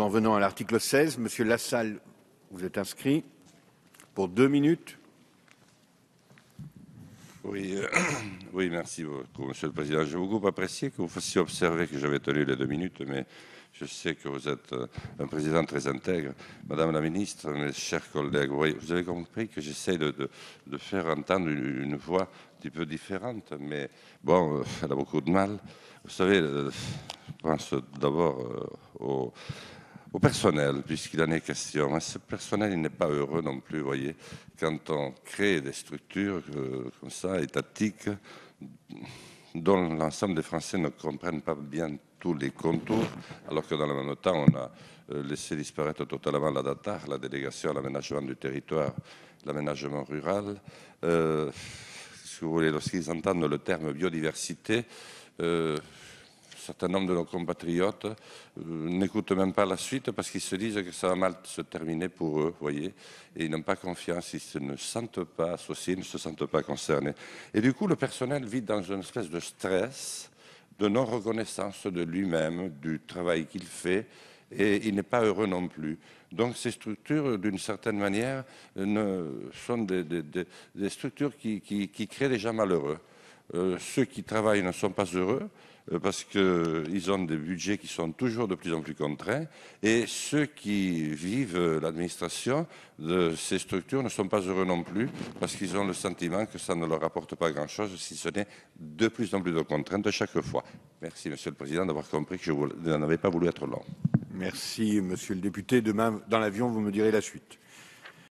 en venant à l'article 16. Monsieur Lassalle, vous êtes inscrit pour deux minutes. Oui, euh, oui, merci beaucoup, Monsieur le Président. J'ai beaucoup apprécié que vous fassiez observer que j'avais tenu les deux minutes, mais je sais que vous êtes euh, un président très intègre. Madame la ministre, mes chers collègues, vous avez compris que j'essaie de, faire entendre une, voix un petit peu différente, mais bon, euh, elle a beaucoup de mal. Vous savez, je pense d'abord au au personnel, puisqu'il en est question. Hein, ce personnel, il n'est pas heureux non plus, vous voyez. Quand on crée des structures euh, comme ça, étatiques, dont l'ensemble des Français ne comprennent pas bien tous les contours, alors que dans le même temps, on a euh, laissé disparaître totalement la DATAR, la délégation à l'aménagement du territoire, l'aménagement rural. Euh, vous lorsqu'ils entendent le terme biodiversité, Certains nombre de nos compatriotes euh, n'écoutent même pas la suite parce qu'ils se disent que ça va mal se terminer pour eux, voyez, et ils n'ont pas confiance, ils ne se sentent pas associés, ils ne se sentent pas concernés. Et du coup, le personnel vit dans une espèce de stress, de non-reconnaissance de lui-même, du travail qu'il fait, et il n'est pas heureux non plus. Donc ces structures, d'une certaine manière, euh, ne, sont des, structures qui, qui créent des gens malheureux. Euh, ceux qui travaillent ne sont pas heureux euh, parce qu'ils euh, ont des budgets qui sont toujours de plus en plus contraints et ceux qui vivent l'administration de ces structures ne sont pas heureux non plus parce qu'ils ont le sentiment que ça ne leur apporte pas grand-chose si ce n'est de plus en plus de contraintes chaque fois. Merci Monsieur le Président d'avoir compris que je n'en avais pas voulu être long. Merci Monsieur le député. Demain, dans l'avion, vous me direz la suite.